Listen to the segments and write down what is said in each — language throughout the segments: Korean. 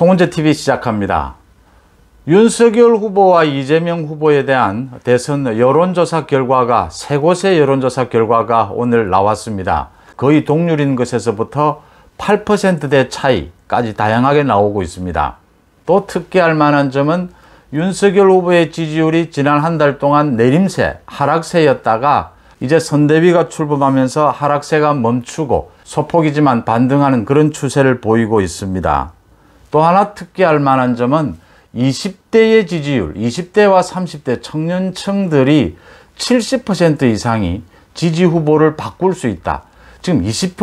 송은재 TV 시작합니다. 윤석열 후보와 이재명 후보에 대한 대선 여론조사 결과가 세 곳의 여론조사 결과가 오늘 나왔습니다. 거의 동률인 것에서부터 8%대 차이까지 다양하게 나오고 있습니다. 또 특기할 만한 점은 윤석열 후보의 지지율이 지난 한 달 동안 내림세, 하락세였다가 이제 선대위가 출범하면서 하락세가 멈추고 소폭이지만 반등하는 그런 추세를 보이고 있습니다. 또 하나 특기할 만한 점은 20대의 지지율, 20대와 30대 청년층들이 70% 이상이 지지 후보를 바꿀 수 있다. 지금 20%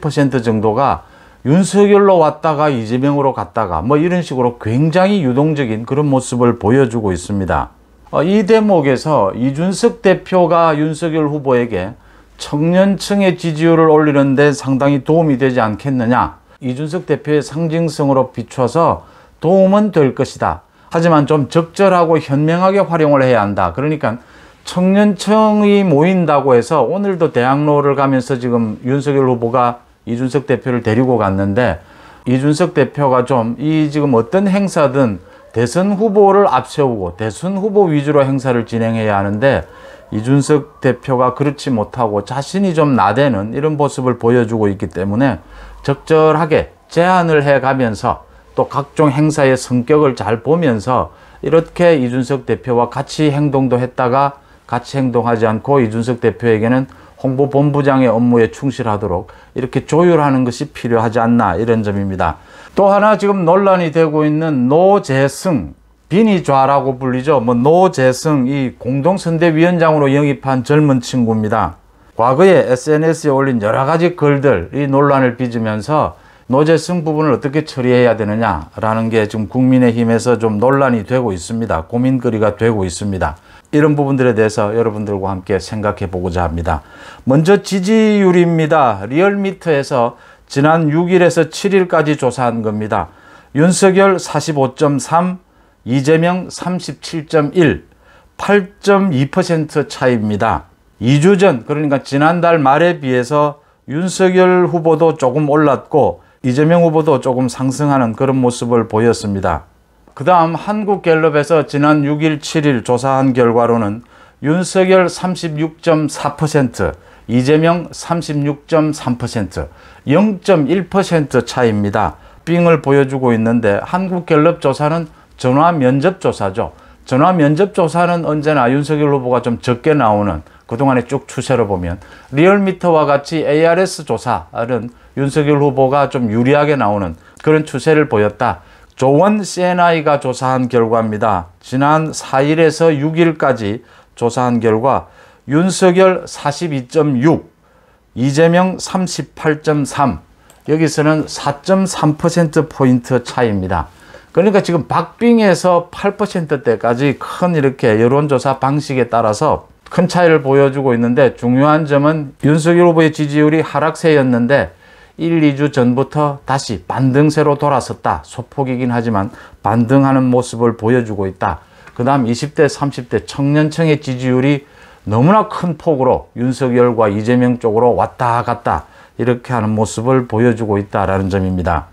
30% 정도가 윤석열로 왔다가 이재명으로 갔다가 뭐 이런 식으로 굉장히 유동적인 그런 모습을 보여주고 있습니다. 어, 이 대목에서 이준석 대표가 윤석열 후보에게 청년층의 지지율을 올리는데 상당히 도움이 되지 않겠느냐 이준석 대표의 상징성으로 비추어서 도움은 될 것이다. 하지만 좀 적절하고 현명하게 활용을 해야 한다. 그러니까 청년청이 모인다고 해서 오늘도 대학로를 가면서 지금 윤석열 후보가 이준석 대표를 데리고 갔는데 이준석 대표가 좀 이 지금 어떤 행사든 대선 후보를 앞세우고 대선 후보 위주로 행사를 진행해야 하는데 이준석 대표가 그렇지 못하고 자신이 좀 나대는 이런 모습을 보여주고 있기 때문에 적절하게 제안을 해가면서 또 각종 행사의 성격을 잘 보면서 이렇게 이준석 대표와 같이 행동도 했다가 같이 행동하지 않고 이준석 대표에게는 홍보본부장의 업무에 충실하도록 이렇게 조율하는 것이 필요하지 않나 이런 점입니다. 또 하나 지금 논란이 되고 있는 노재승 비니좌라고 불리죠. 뭐 노재승 이 공동선대위원장으로 영입한 젊은 친구입니다. 과거에 SNS에 올린 여러 가지 글들이 논란을 빚으면서 노재승 부분을 어떻게 처리해야 되느냐라는 게 지금 국민의힘에서 좀 논란이 되고 있습니다. 고민거리가 되고 있습니다. 이런 부분들에 대해서 여러분들과 함께 생각해 보고자 합니다. 먼저 지지율입니다. 리얼미터에서 지난 6일에서 7일까지 조사한 겁니다. 윤석열 45.3, 이재명 37.1, 8.2% 차이입니다. 2주 전 그러니까 지난달 말에 비해서 윤석열 후보도 조금 올랐고 이재명 후보도 조금 상승하는 그런 모습을 보였습니다. 그 다음 한국갤럽에서 지난 6일 7일 조사한 결과로는 윤석열 36.4%, 이재명 36.3%, 0.1% 차이입니다. 빙을 보여주고 있는데 한국갤럽 조사는 전화 면접 조사죠. 전화 면접 조사는 언제나 윤석열 후보가 좀 적게 나오는 그동안의쭉 추세를 보면 리얼미터와 같이 ARS 조사는 윤석열 후보가 좀 유리하게 나오는 그런 추세를 보였다. 조원 CNI가 조사한 결과입니다. 지난 4일에서 6일까지 조사한 결과 윤석열 42.6, 이재명 38.3, 여기서는 4.3%포인트 차이입니다. 그러니까 지금 박빙에서 8%대까지 큰 이렇게 여론조사 방식에 따라서 큰 차이를 보여주고 있는데 중요한 점은 윤석열 후보의 지지율이 하락세였는데 1, 2주 전부터 다시 반등세로 돌아섰다. 소폭이긴 하지만 반등하는 모습을 보여주고 있다. 그 다음 20대, 30대 청년층의 지지율이 너무나 큰 폭으로 윤석열과 이재명 쪽으로 왔다 갔다 이렇게 하는 모습을 보여주고 있다라는 점입니다.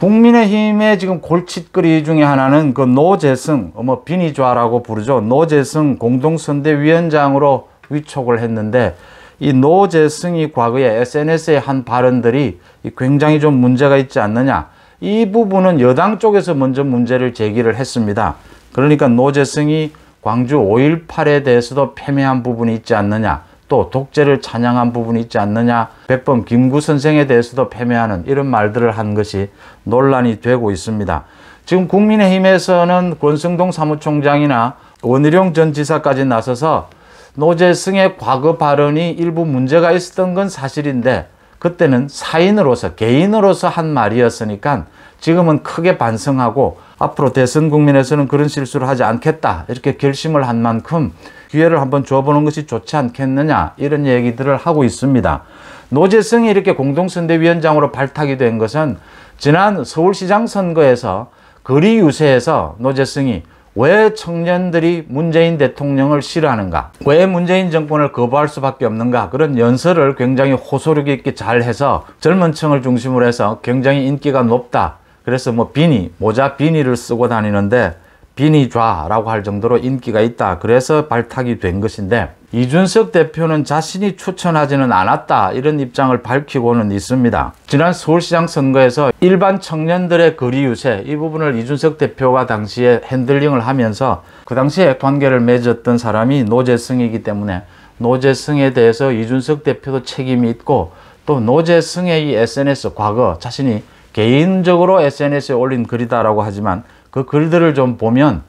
국민의힘의 지금 골칫거리 중에 하나는 그 노재승, 뭐 비니좌라고 부르죠. 노재승 공동선대위원장으로 위촉을 했는데 이 노재승이 과거에 s n s 에한 발언들이 굉장히 좀 문제가 있지 않느냐. 이 부분은 여당 쪽에서 먼저 문제를 제기를 했습니다. 그러니까 노재승이 광주 5.18에 대해서도 패매한 부분이 있지 않느냐. 또 독재를 찬양한 부분이 있지 않느냐 백범 김구 선생에 대해서도 패배하는 이런 말들을 한 것이 논란이 되고 있습니다. 지금 국민의힘에서는 권성동 사무총장이나 원희룡 전 지사까지 나서서 노재승의 과거 발언이 일부 문제가 있었던 건 사실인데 그때는 사인으로서 개인으로서 한 말이었으니까 지금은 크게 반성하고 앞으로 대선 국민에서는 그런 실수를 하지 않겠다 이렇게 결심을 한 만큼 기회를 한번 줘보는 것이 좋지 않겠느냐 이런 얘기들을 하고 있습니다. 노재성이 이렇게 공동선대위원장으로 발탁이 된 것은 지난 서울시장 선거에서 거리 유세에서 노재성이 왜 청년들이 문재인 대통령을 싫어하는가 왜 문재인 정권을 거부할 수밖에 없는가 그런 연설을 굉장히 호소력 있게 잘해서 젊은 층을 중심으로 해서 굉장히 인기가 높다 그래서 뭐 비니, 모자 비니를 쓰고 다니는데 비니좌라고 할 정도로 인기가 있다. 그래서 발탁이 된 것인데 이준석 대표는 자신이 추천하지는 않았다 이런 입장을 밝히고는 있습니다. 지난 서울시장 선거에서 일반 청년들의 거리 유세 이 부분을 이준석 대표가 당시에 핸들링을 하면서 그 당시에 관계를 맺었던 사람이 노재승이기 때문에 노재승에 대해서 이준석 대표도 책임이 있고 또 노재승의 이 SNS 과거 자신이 개인적으로 SNS에 올린 글이다라고 하지만 그 글들을 좀 보면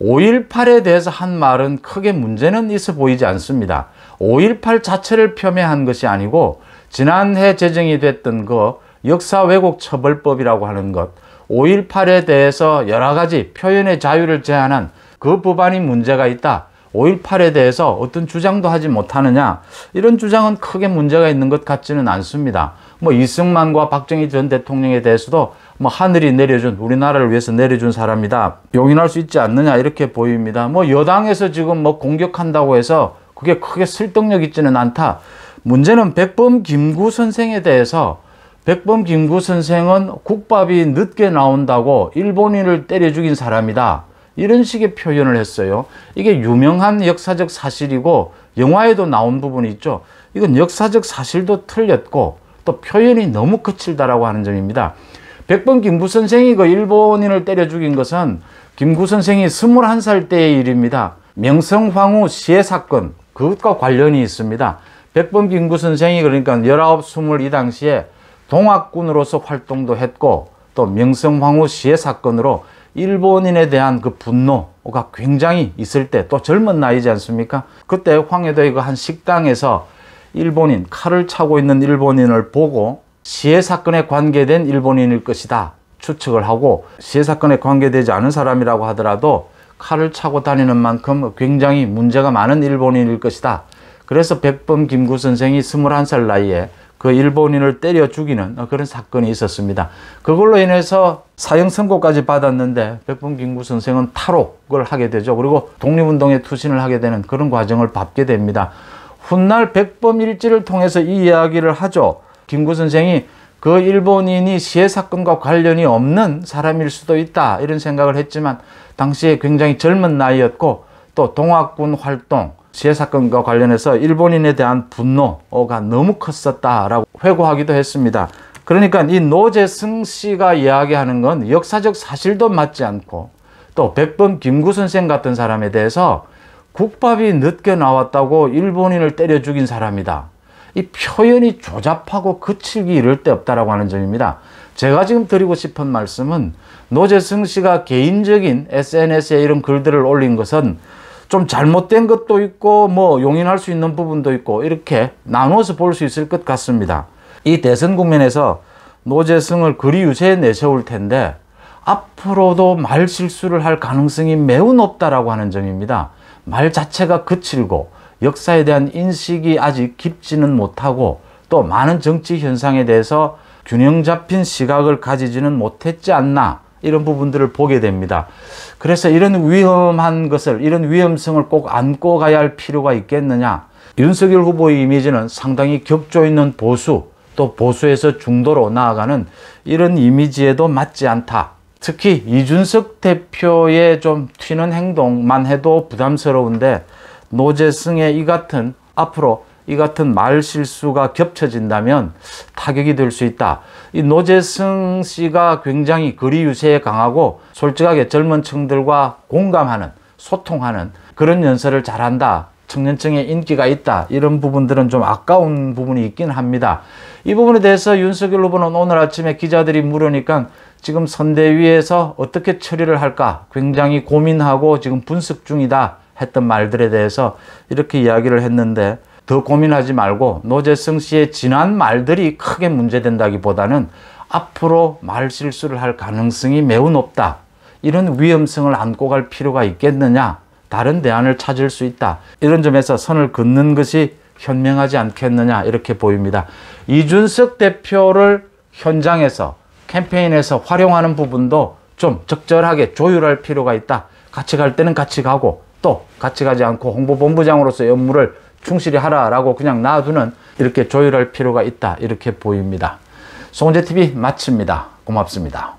5.18에 대해서 한 말은 크게 문제는 있어 보이지 않습니다. 5.18 자체를 폄훼한 것이 아니고 지난해 제정이 됐던 그 역사 왜곡 처벌법이라고 하는 것, 5.18에 대해서 여러 가지 표현의 자유를 제한한 그 법안이 문제가 있다. 5.18에 대해서 어떤 주장도 하지 못하느냐 이런 주장은 크게 문제가 있는 것 같지는 않습니다. 뭐 이승만과 박정희 전 대통령에 대해서도 뭐 하늘이 내려준 우리나라를 위해서 내려준 사람이다. 용인할 수 있지 않느냐 이렇게 보입니다. 뭐 여당에서 지금 뭐 공격한다고 해서 그게 크게 설득력 있지는 않다. 문제는 백범 김구 선생에 대해서 백범 김구 선생은 국밥이 늦게 나온다고 일본인을 때려 죽인 사람이다. 이런 식의 표현을 했어요. 이게 유명한 역사적 사실이고 영화에도 나온 부분이 있죠. 이건 역사적 사실도 틀렸고 또 표현이 너무 거칠다라고 하는 점입니다. 백범 김구 선생이 그 일본인을 때려 죽인 것은 김구 선생이 21살 때의 일입니다. 명성황후 시해 사건 그것과 관련이 있습니다. 백범 김구 선생이 그러니까 19, 20이 당시에 동학군으로서 활동도 했고 또 명성황후 시해 사건으로 일본인에 대한 그 분노가 굉장히 있을 때 또 젊은 나이지 않습니까? 그때 황해도의 그 한 식당에서 일본인, 칼을 차고 있는 일본인을 보고 시해 사건에 관계된 일본인일 것이다 추측을 하고 시해 사건에 관계되지 않은 사람이라고 하더라도 칼을 차고 다니는 만큼 굉장히 문제가 많은 일본인일 것이다. 그래서 백범 김구 선생이 21살 나이에 그 일본인을 때려 죽이는 그런 사건이 있었습니다. 그걸로 인해서 사형 선고까지 받았는데 백범 김구 선생은 탈옥을 하게 되죠. 그리고 독립운동에 투신을 하게 되는 그런 과정을 받게 됩니다. 훗날 백범일지를 통해서 이 이야기를 하죠. 김구 선생이 그 일본인이 시해 사건과 관련이 없는 사람일 수도 있다 이런 생각을 했지만 당시에 굉장히 젊은 나이였고 또 동학군 활동 시해 사건과 관련해서 일본인에 대한 분노가 너무 컸었다라고 회고하기도 했습니다. 그러니까 이 노재승 씨가 이야기하는 건 역사적 사실도 맞지 않고 또 백범 김구 선생 같은 사람에 대해서 국밥이 늦게 나왔다고 일본인을 때려 죽인 사람이다. 이 표현이 조잡하고 거칠기 이를데 없다라고 하는 점입니다. 제가 지금 드리고 싶은 말씀은 노재승 씨가 개인적인 SNS에 이런 글들을 올린 것은 좀 잘못된 것도 있고 뭐 용인할 수 있는 부분도 있고 이렇게 나눠서 볼 수 있을 것 같습니다. 이 대선 국면에서 노재승을 그리 유세에 내세울 텐데 앞으로도 말 실수를 할 가능성이 매우 높다라고 하는 점입니다. 말 자체가 거칠고 역사에 대한 인식이 아직 깊지는 못하고 또 많은 정치 현상에 대해서 균형 잡힌 시각을 가지지는 못했지 않나 이런 부분들을 보게 됩니다. 그래서 이런 위험한 것을 이런 위험성을 꼭 안고 가야 할 필요가 있겠느냐 윤석열 후보의 이미지는 상당히 격조 있는 보수 또 보수에서 중도로 나아가는 이런 이미지에도 맞지 않다 특히 이준석 대표의 좀 튀는 행동만 해도 부담스러운데 노재승의 이 같은 앞으로 이 같은 말 실수가 겹쳐진다면 타격이 될 수 있다. 이 노재승 씨가 굉장히 거리 유세에 강하고 솔직하게 젊은 층들과 공감하는 소통하는 그런 연설을 잘한다. 청년층의 인기가 있다 이런 부분들은 좀 아까운 부분이 있긴 합니다. 이 부분에 대해서 윤석열 후보는 오늘 아침에 기자들이 물으니까 지금 선대위에서 어떻게 처리를 할까 굉장히 고민하고 지금 분석 중이다 했던 말들에 대해서 이렇게 이야기를 했는데 더 고민하지 말고 노재성 씨의 지난 말들이 크게 문제된다기보다는 앞으로 말 실수를 할 가능성이 매우 높다 이런 위험성을 안고 갈 필요가 있겠느냐 다른 대안을 찾을 수 있다. 이런 점에서 선을 긋는 것이 현명하지 않겠느냐 이렇게 보입니다. 이준석 대표를 현장에서 캠페인에서 활용하는 부분도 좀 적절하게 조율할 필요가 있다. 같이 갈 때는 같이 가고 또 같이 가지 않고 홍보본부장으로서의 업무를 충실히 하라라고 그냥 놔두는 이렇게 조율할 필요가 있다. 이렇게 보입니다. 송재TV 마칩니다. 고맙습니다.